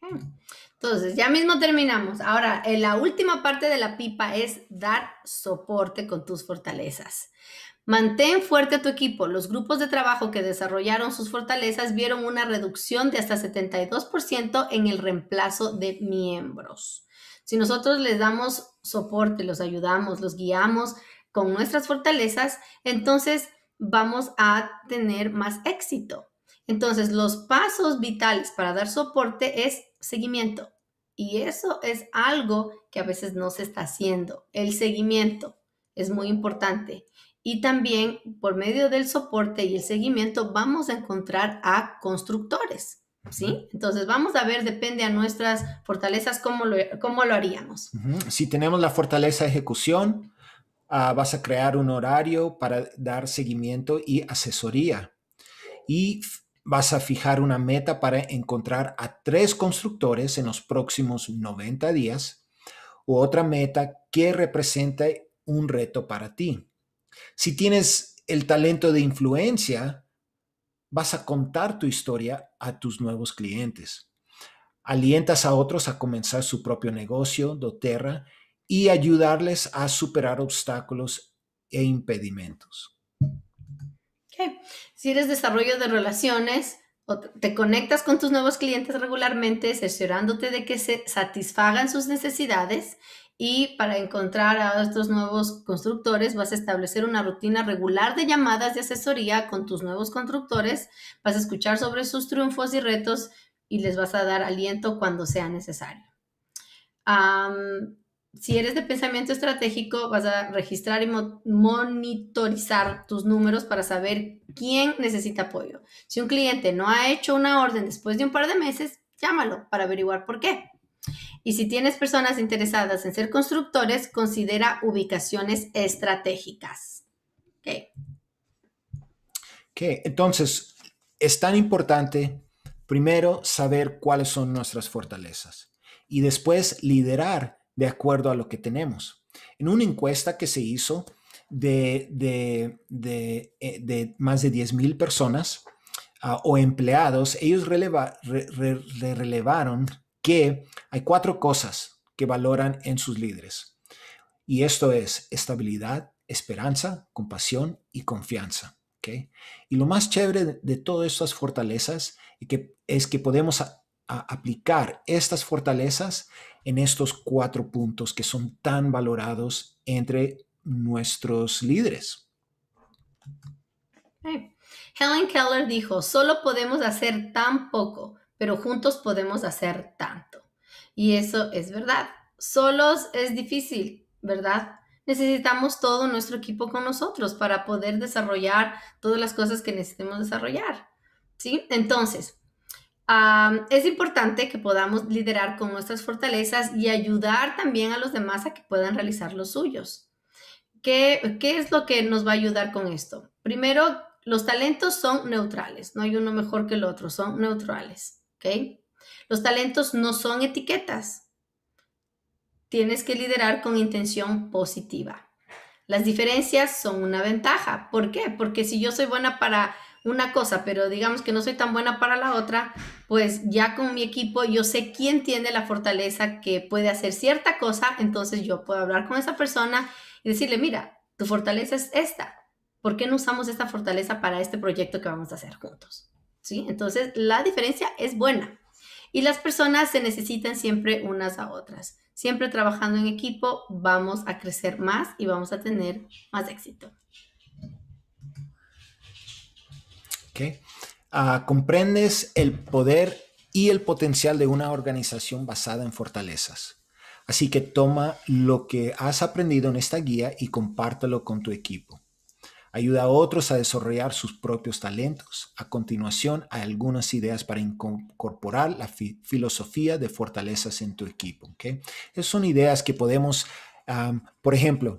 Hmm. Entonces, ya mismo terminamos. Ahora, la última parte de la pipa es dar soporte con tus fortalezas. Mantén fuerte a tu equipo. Los grupos de trabajo que desarrollaron sus fortalezas vieron una reducción de hasta 72% en el reemplazo de miembros. Si nosotros les damos soporte, los ayudamos, los guiamos con nuestras fortalezas, entonces vamos a tener más éxito. Entonces, los pasos vitales para dar soporte es seguimiento. Y eso es algo que a veces no se está haciendo. El seguimiento es muy importante. Y también por medio del soporte y el seguimiento vamos a encontrar a constructores. ¿Sí? Entonces vamos a ver, depende a nuestras fortalezas, cómo lo, cómo lo haríamos. Si tenemos la fortaleza de ejecución, Ah, vas a crear un horario para dar seguimiento y asesoría. Y vas a fijar una meta para encontrar a tres constructores en los próximos 90 días u otra meta que represente un reto para ti. Si tienes el talento de influencia, vas a contar tu historia a tus nuevos clientes. Alientas a otros a comenzar su propio negocio, doTERRA, y ayudarles a superar obstáculos e impedimentos. Si eres desarrollo de relaciones, o te conectas con tus nuevos clientes regularmente, cerciorándote de que se satisfagan sus necesidades y para encontrar a estos nuevos constructores vas a establecer una rutina regular de llamadas de asesoría con tus nuevos constructores, vas a escuchar sobre sus triunfos y retos y les vas a dar aliento cuando sea necesario si eres de pensamiento estratégico, vas a registrar y monitorizar tus números para saber quién necesita apoyo. Si un cliente no ha hecho una orden después de un par de meses, llámalo para averiguar por qué. Y si tienes personas interesadas en ser constructores, considera ubicaciones estratégicas. Ok. Entonces, es tan importante primero saber cuáles son nuestras fortalezas y después liderar de acuerdo a lo que tenemos. En una encuesta que se hizo de, de, de, eh, más de 10.000 personas ah, o empleados, ellos relevaron que hay cuatro cosas que valoran en sus líderes. Y esto es estabilidad, esperanza, compasión y confianza. Y lo más chévere de, todas estas fortalezas es que, es que podemos aplicar estas fortalezas en estos cuatro puntos que son tan valorados entre nuestros líderes. Helen Keller dijo, solo podemos hacer tan poco, pero juntos podemos hacer tanto. Y eso es verdad. Solos es difícil, ¿verdad? Necesitamos todo nuestro equipo con nosotros para poder desarrollar todas las cosas que necesitemos desarrollar. ¿Sí? Entonces, es importante que podamos liderar con nuestras fortalezas y ayudar también a los demás a que puedan realizar los suyos. ¿Qué, es lo que nos va a ayudar con esto? Primero, los talentos son neutrales, no hay uno mejor que el otro, son neutrales, Los talentos no son etiquetas. Tienes que liderar con intención positiva. Las diferencias son una ventaja. ¿Por qué? Porque si yo soy buena para una cosa, pero digamos que no soy tan buena para la otra, pues ya con mi equipo yo sé quién tiene la fortaleza que puede hacer cierta cosa, entonces yo puedo hablar con esa persona y decirle, mira, tu fortaleza es esta, ¿por qué no usamos esta fortaleza para este proyecto que vamos a hacer juntos? ¿Sí? Entonces la diferencia es buena y las personas se necesitan siempre unas a otras. Siempre trabajando en equipo vamos a crecer más y vamos a tener más éxito. ¿okay? Ah, comprendes el poder y el potencial de una organización basada en fortalezas. Así que toma lo que has aprendido en esta guía y compártelo con tu equipo. Ayuda a otros a desarrollar sus propios talentos. A continuación, hay algunas ideas para incorporar la filosofía de fortalezas en tu equipo. ¿okay? Esas son ideas que podemos, por ejemplo,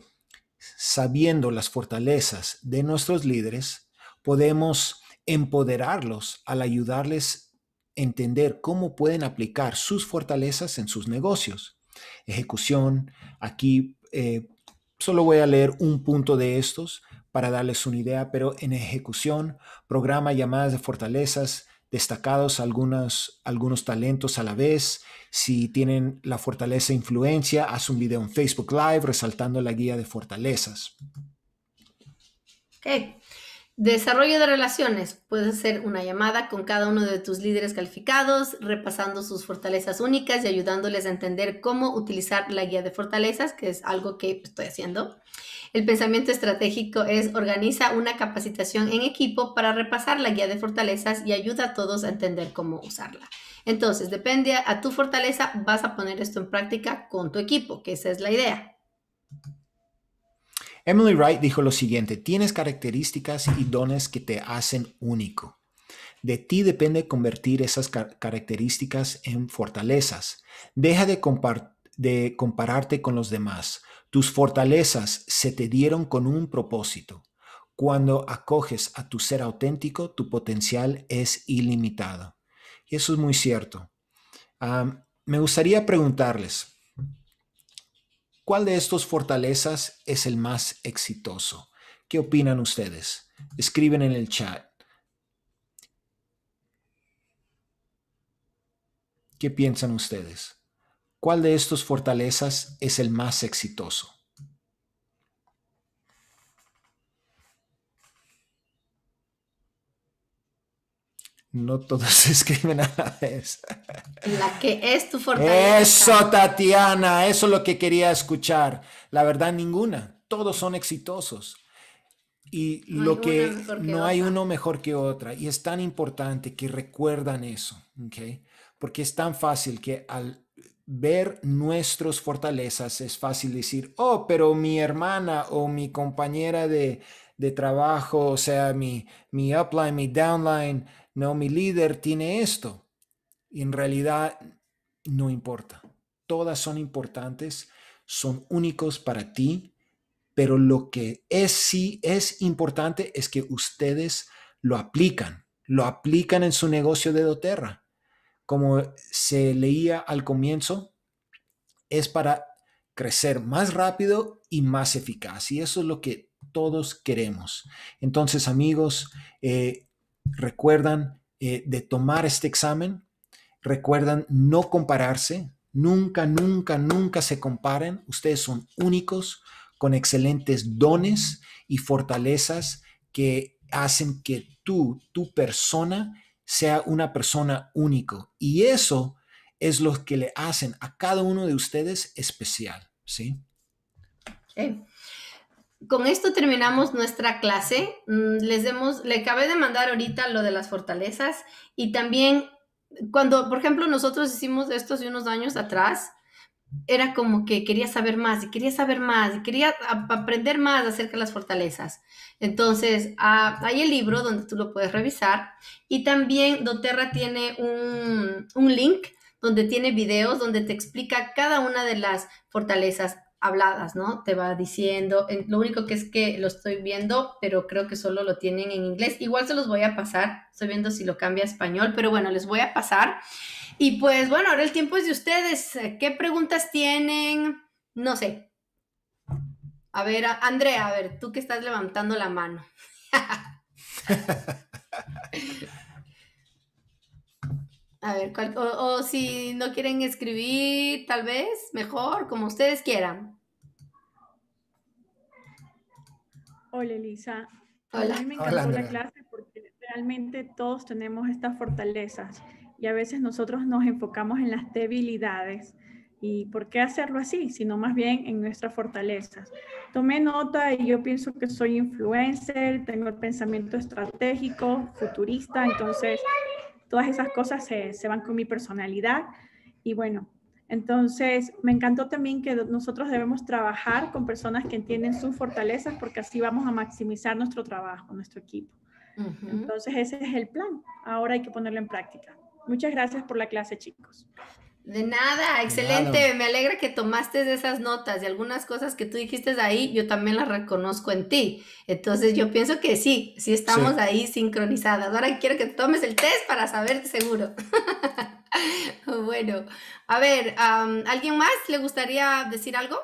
sabiendo las fortalezas de nuestros líderes, podemos empoderarlos al ayudarles a entender cómo pueden aplicar sus fortalezas en sus negocios. Ejecución, aquí eh, solo voy a leer un punto de estos para darles una idea, pero en ejecución, programa llamadas de fortalezas, destacados algunos, algunos talentos a la vez. Si tienen la fortaleza influencia, haz un video en Facebook Live resaltando la guía de fortalezas. Desarrollo de relaciones. Puedes hacer una llamada con cada uno de tus líderes calificados, repasando sus fortalezas únicas y ayudándoles a entender cómo utilizar la guía de fortalezas, que es algo que estoy haciendo. El pensamiento estratégico es organiza una capacitación en equipo para repasar la guía de fortalezas y ayuda a todos a entender cómo usarla. Entonces, depende a tu fortaleza, vas a poner esto en práctica con tu equipo, que esa es la idea. Emily Wright dijo lo siguiente, tienes características y dones que te hacen único. De ti depende convertir esas características en fortalezas. Deja de, compararte con los demás. Tus fortalezas se te dieron con un propósito. Cuando acoges a tu ser auténtico, tu potencial es ilimitado. Y eso es muy cierto. me gustaría preguntarles, ¿Cuál de estos fortalezas es el más exitoso? ¿Qué opinan ustedes? Escriben en el chat. ¿Qué piensan ustedes? ¿Cuál de estos fortalezas es el más exitoso? no todos <laughs> escriben a la vez. La que es tu fortaleza. Eso, Tatiana, eso es lo que quería escuchar. La verdad, ninguna. Todos son exitosos. Y lo que, no hay uno mejor que otra. Y es tan importante que recuerdan eso, ¿ok? Porque es tan fácil que al ver nuestras fortalezas es fácil decir, oh, pero mi hermana o mi compañera de, trabajo, o sea, mi, mi upline, mi downline, no, mi líder tiene esto. en realidad no importa. Todas son importantes, son únicos para ti, pero lo que es sí es importante es que ustedes lo aplican, lo aplican en su negocio de doTERRA. Como se leía al comienzo, es para crecer más rápido y más eficaz. Y eso es lo que todos queremos. Entonces, amigos, eh, recuerdan eh, de tomar este examen, recuerdan no compararse, nunca, nunca, nunca se comparen, ustedes son únicos, con excelentes dones y fortalezas que hacen que tú, tu persona, sea una persona único. Y eso es lo que le hacen a cada uno de ustedes especial, ¿sí? con esto terminamos nuestra clase. Mm, les demos, le acabé de mandar ahorita lo de las fortalezas y también cuando, por ejemplo, nosotros hicimos esto hace unos años atrás, era como que quería saber más y quería saber más y quería aprender más acerca de las fortalezas. Entonces, ah, hay el libro donde tú lo puedes revisar y también doTERRA tiene un, un link donde tiene videos donde te explica cada una de las fortalezas habladas, ¿no? Te va diciendo, lo único que es que lo estoy viendo, pero creo que solo lo tienen en inglés. Igual se los voy a pasar, estoy viendo si lo cambia a español, pero bueno, les voy a pasar. Y pues bueno, ahora el tiempo es de ustedes. Eh, ¿Qué preguntas tienen? No sé. A ver, Andrea, a ver, tú que estás levantando la mano. <laughs> A ver, o, si no quieren escribir, tal vez, mejor, como ustedes quieran. Hola, Elisa. Pues, Hola. A mí me encantó la clase porque realmente todos tenemos estas fortalezas y a veces nosotros nos enfocamos en las debilidades. ¿Y por qué hacerlo así? Sino más bien en nuestras fortalezas. Tomé nota y yo pienso que soy influencer, tengo el pensamiento estratégico, futurista, entonces todas esas cosas se, van con mi personalidad y bueno, entonces, me encantó también que nosotros debemos trabajar con personas que entienden sus fortalezas porque así vamos a maximizar nuestro trabajo, nuestro equipo. Entonces, ese es el plan. Ahora hay que ponerlo en práctica. Muchas gracias por la clase, chicos. De nada, excelente. Me alegra que tomaste esas notas y algunas cosas que tú dijiste ahí, yo también las reconozco en ti. Entonces yo pienso que sí, sí estamos ahí sincronizadas. Ahora quiero que tomes el test para saber seguro. <laughs> bueno, a ver, ¿alguien más le gustaría decir algo?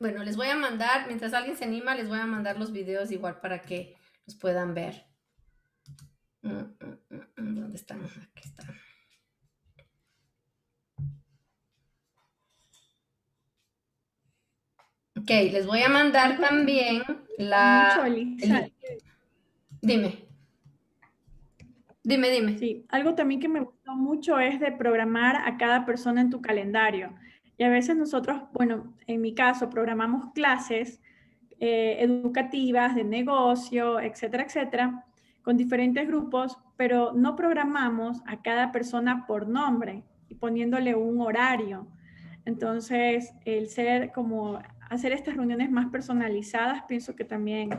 Bueno, les voy a mandar, mientras alguien se anima, les voy a mandar los videos igual para que los puedan ver. Mm, mm, mm, ¿Dónde están? Ok, les voy a mandar también la... Dime. Dime, dime. Sí, algo también que me gustó mucho es de programar a cada persona en tu calendario. Y a veces nosotros, bueno, en mi caso, programamos clases eh, educativas, de negocio, etcétera, etcétera, con diferentes grupos, pero no programamos a cada persona por nombre y poniéndole un horario. Entonces, el ser como hacer estas reuniones más personalizadas, pienso que también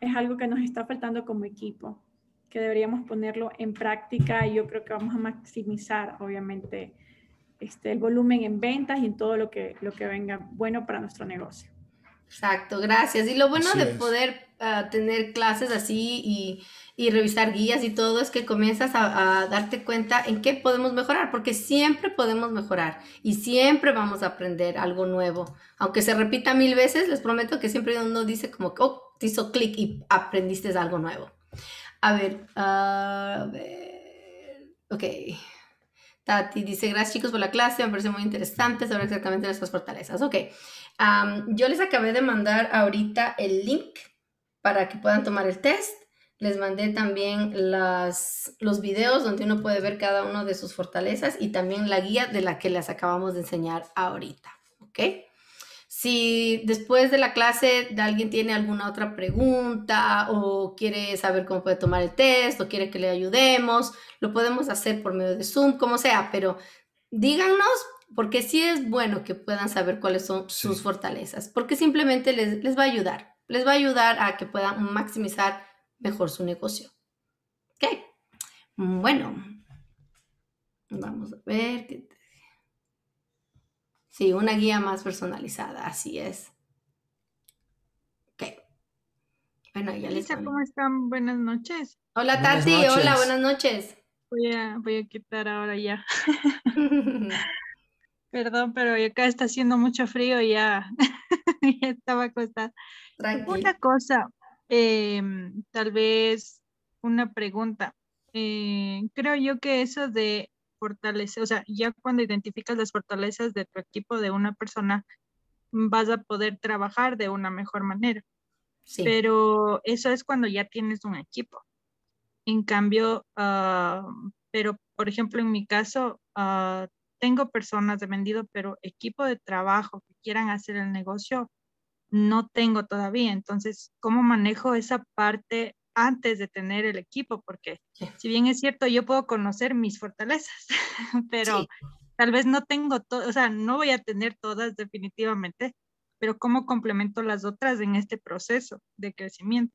es algo que nos está faltando como equipo, que deberíamos ponerlo en práctica y yo creo que vamos a maximizar, obviamente, este, el volumen en ventas y en todo lo que, lo que venga bueno para nuestro negocio. Exacto, gracias. Y lo bueno de poder ah, tener clases así y y revisar guías y todo, es que comienzas a, darte cuenta en qué podemos mejorar, porque siempre podemos mejorar y siempre vamos a aprender algo nuevo. Aunque se repita mil veces, les prometo que siempre uno dice como, oh, te hizo clic y aprendiste algo nuevo. A ver, a ver, ok. Tati dice, gracias chicos por la clase, me parece muy interesante saber exactamente nuestras fortalezas. Ok, yo les acabé de mandar ahorita el link para que puedan tomar el test les mandé también las, los videos donde uno puede ver cada uno de sus fortalezas y también la guía de la que les acabamos de enseñar ahorita. ¿Ok? Si después de la clase alguien tiene alguna otra pregunta o quiere saber cómo puede tomar el test o quiere que le ayudemos, lo podemos hacer por medio de Zoom, como sea, pero díganos porque sí es bueno que puedan saber cuáles son sus fortalezas, porque simplemente les va a ayudar, les va a ayudar a que puedan maximizar mejor su negocio. Ok, bueno, vamos a ver. Sí, una guía más personalizada, así es. Ok, bueno, ya les. Lisa, ¿cómo están? Buenas noches. Hola, buenas Tati, noches. hola, buenas noches. Voy a, voy a quitar ahora ya. <laughs> Perdón, pero acá está haciendo mucho frío y ya, <laughs> estaba acostada. Una cosa, Em, tal vez una pregunta. Eh, creo yo que eso de fortalecer, o sea, ya cuando identificas las fortalezas de tu equipo, de una persona, vas a poder trabajar de una mejor manera. Pero eso es cuando ya tienes un equipo. En cambio, ah, pero por ejemplo, en mi caso, ah, tengo personas de vendido, pero equipo de trabajo que quieran hacer el negocio, no tengo todavía. Entonces, ¿cómo manejo esa parte antes de tener el equipo? Porque si bien es cierto, yo puedo conocer mis fortalezas, <laughs> pero tal vez no tengo, o sea, no voy a tener todas definitivamente, pero ¿cómo complemento las otras en este proceso de crecimiento?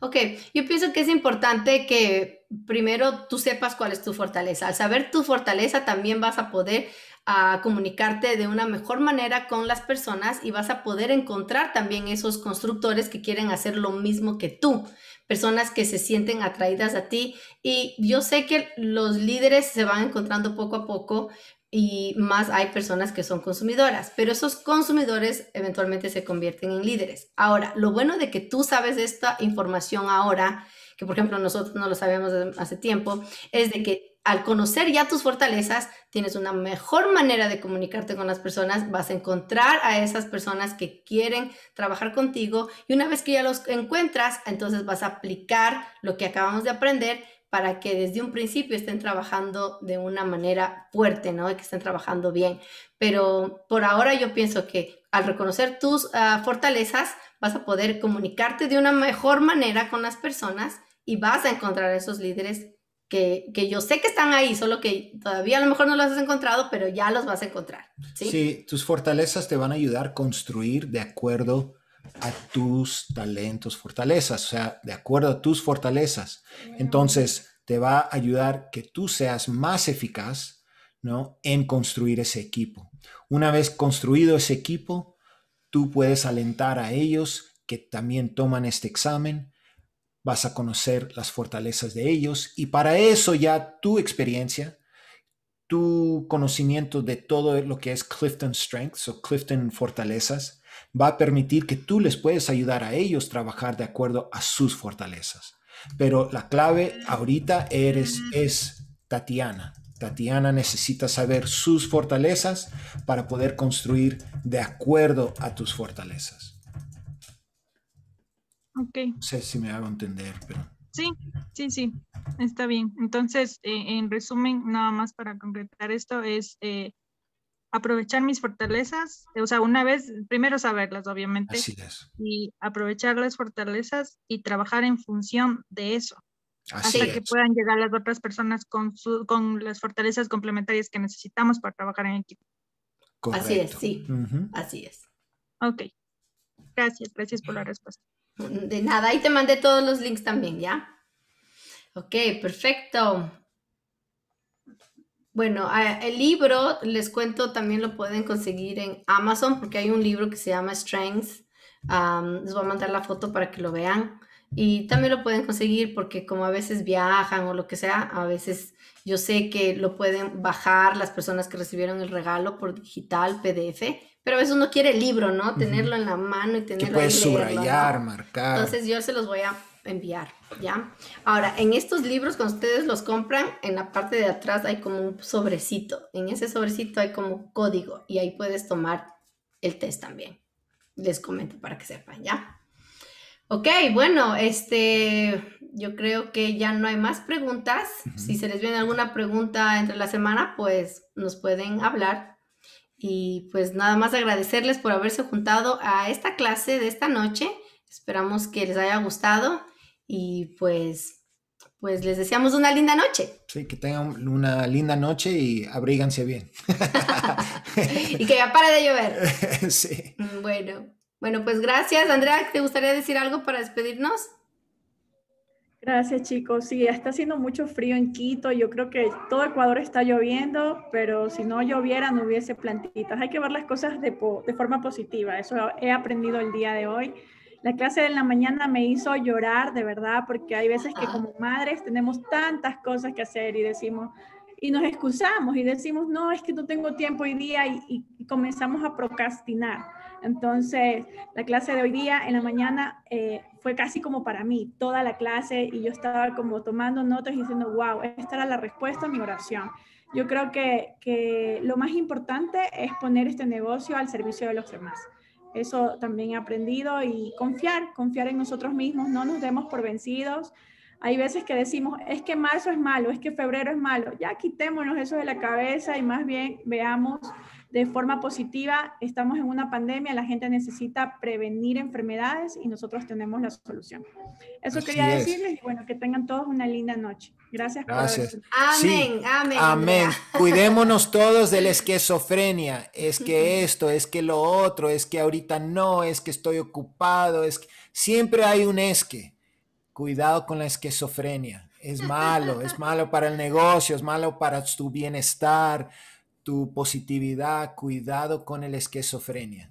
Ok, yo pienso que es importante que primero tú sepas cuál es tu fortaleza. Al saber tu fortaleza también vas a poder ah, comunicarte de una mejor manera con las personas y vas a poder encontrar también esos constructores que quieren hacer lo mismo que tú, personas que se sienten atraídas a ti. Y yo sé que los líderes se van encontrando poco a poco, y más hay personas que son consumidoras, pero esos consumidores eventualmente se convierten en líderes. Ahora, lo bueno de que tú sabes esta información ahora, que por ejemplo nosotros no lo sabíamos hace tiempo, es de que al conocer ya tus fortalezas, tienes una mejor manera de comunicarte con las personas, vas a encontrar a esas personas que quieren trabajar contigo y una vez que ya los encuentras, entonces vas a aplicar lo que acabamos de aprender para que desde un principio estén trabajando de una manera fuerte, ¿no? Y que estén trabajando bien. Pero por ahora yo pienso que al reconocer tus ah, fortalezas, vas a poder comunicarte de una mejor manera con las personas y vas a encontrar a esos líderes que, yo sé que están ahí, solo que todavía a lo mejor no los has encontrado, pero ya los vas a encontrar. sí tus fortalezas te van a ayudar a construir de acuerdo a tus talentos, fortalezas, o sea, de acuerdo a tus fortalezas. Entonces, te va a ayudar que tú seas más eficaz, En construir ese equipo. Una vez construido ese equipo, tú puedes alentar a ellos que también toman este examen, vas a conocer las fortalezas de ellos y para eso ya tu experiencia, tu conocimiento de todo lo que es Clifton Strengths o Clifton Fortalezas, va a permitir que tú les puedes ayudar a ellos trabajar de acuerdo a sus fortalezas. Pero la clave ahorita eres, es Tatiana. Tatiana necesita saber sus fortalezas para poder construir de acuerdo a tus fortalezas. Ok. No sé si me hago entender, pero... Sí, sí, sí, está bien. Entonces, eh, en resumen, nada más para concretar esto, es eh, aprovechar mis fortalezas, o sea, una vez, primero saberlas, obviamente, Así es. y aprovechar las fortalezas y trabajar en función de eso, Así hasta que puedan llegar las otras personas con, con las fortalezas complementarias que necesitamos para trabajar en equipo. Así es, sí, así es. Ok, gracias, gracias por la respuesta. De nada, ahí te mandé todos los links también, ¿ya? Ok, perfecto. Bueno, el libro, les cuento, también lo pueden conseguir en Amazon porque hay un libro que se llama Strengths. les voy a mandar la foto para que lo vean. Y también lo pueden conseguir porque como a veces viajan o lo que sea, a veces yo sé que lo pueden bajar las personas que recibieron el regalo por digital, PDF, pero a veces uno quiere el libro, ¿no? Tenerlo en la mano y tenerlo... Que puedes subrayar, marcar. Entonces yo se los voy a enviar, ¿ya? Ahora, en estos libros, cuando ustedes los compran, en la parte de atrás hay como un sobrecito. En ese sobrecito hay como código y ahí puedes tomar el test también. Les comento para que sepan, ¿ya? Ok, bueno, este, yo creo que ya no hay más preguntas. Si se les viene alguna pregunta entre la semana, pues nos pueden hablar. Y pues nada más agradecerles por haberse juntado a esta clase de esta noche. Esperamos que les haya gustado y pues, pues les deseamos una linda noche. Sí, que tengan una linda noche y abríganse bien. <laughs> y que ya para de llover. <laughs> sí. Bueno, bueno, pues gracias. Andrea, ¿te gustaría decir algo para despedirnos? Gracias chicos. Sí, está haciendo mucho frío en Quito. Yo creo que todo Ecuador está lloviendo, pero si no lloviera no hubiese plantitas. Hay que ver las cosas de, de forma positiva. Eso he aprendido el día de hoy. La clase de la mañana me hizo llorar, de verdad, porque hay veces que como madres tenemos tantas cosas que hacer y decimos, y nos excusamos y decimos, no, es que no tengo tiempo hoy día y, comenzamos a procrastinar. Entonces, la clase de hoy día en la mañana eh, fue casi como para mí, toda la clase, y yo estaba como tomando notas y diciendo, wow, esta era la respuesta a mi oración. Yo creo que, que lo más importante es poner este negocio al servicio de los demás. Eso también he aprendido y confiar, confiar en nosotros mismos, no nos demos por vencidos. Hay veces que decimos, es que marzo es malo, es que febrero es malo. Ya quitémonos eso de la cabeza y más bien veamos de forma positiva, estamos en una pandemia, la gente necesita prevenir enfermedades y nosotros tenemos la solución. Eso quería decirles y bueno, que tengan todos una linda noche. Gracias, por Amén, amén. Amén. <laughs> Cuidémonos todos de la esquizofrenia. Es que esto, es que lo otro, es que ahorita no, es que estoy ocupado, es que siempre hay un esque. Cuidado con la esquizofrenia. Es <laughs> malo, es malo para el negocio, es malo para tu bienestar tu positividad, cuidado con el esquizofrenia.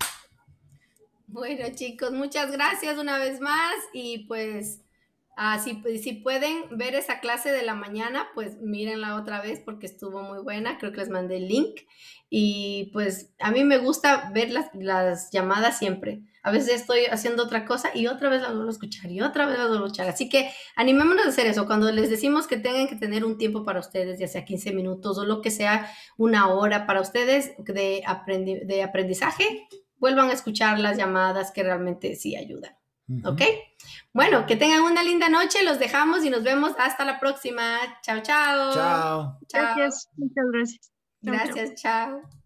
Bueno, chicos, muchas gracias una vez más y pues ah, si, pueden ver esa clase de la mañana, pues mírenla otra vez porque estuvo muy buena, creo que les mandé el link y pues a mí me gusta ver las llamadas siempre a veces estoy haciendo otra cosa y otra vez la vuelvo a escuchar y otra vez la vuelvo a escuchar. Así que animémonos a hacer eso. Cuando les decimos que tengan que tener un tiempo para ustedes, ya sea 15 minutos o lo que sea, una hora para ustedes de, de aprendizaje, vuelvan a escuchar las llamadas que realmente sí ayudan. ¿Ok? Bueno, que tengan una linda noche. Los dejamos y nos vemos hasta la próxima. Chao, chao. Chao. Gracias. Muchas gracias. Gracias, chao.